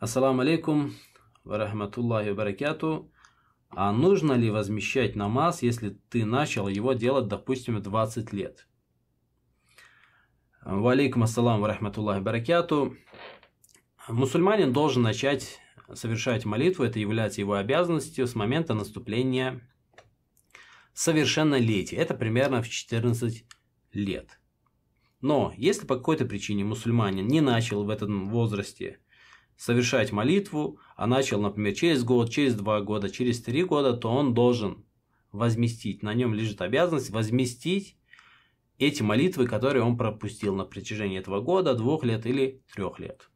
Ассаламу алейкум, варахматуллахи баракяту. А нужно ли возмещать намаз, если ты начал его делать, допустим, 20 лет? Валейкум ассаламу варахматуллахи баракяту. Мусульманин должен начать совершать молитву, это является его обязанностью с момента наступления совершеннолетия. Это примерно в 14 лет. Но если по какой-то причине мусульманин не начал в этом возрасте совершать молитву, а начал, например, через год, через два года, через три года, то он должен возместить, на нем лежит обязанность возместить эти молитвы, которые он пропустил на протяжении этого года, двух лет или трех лет.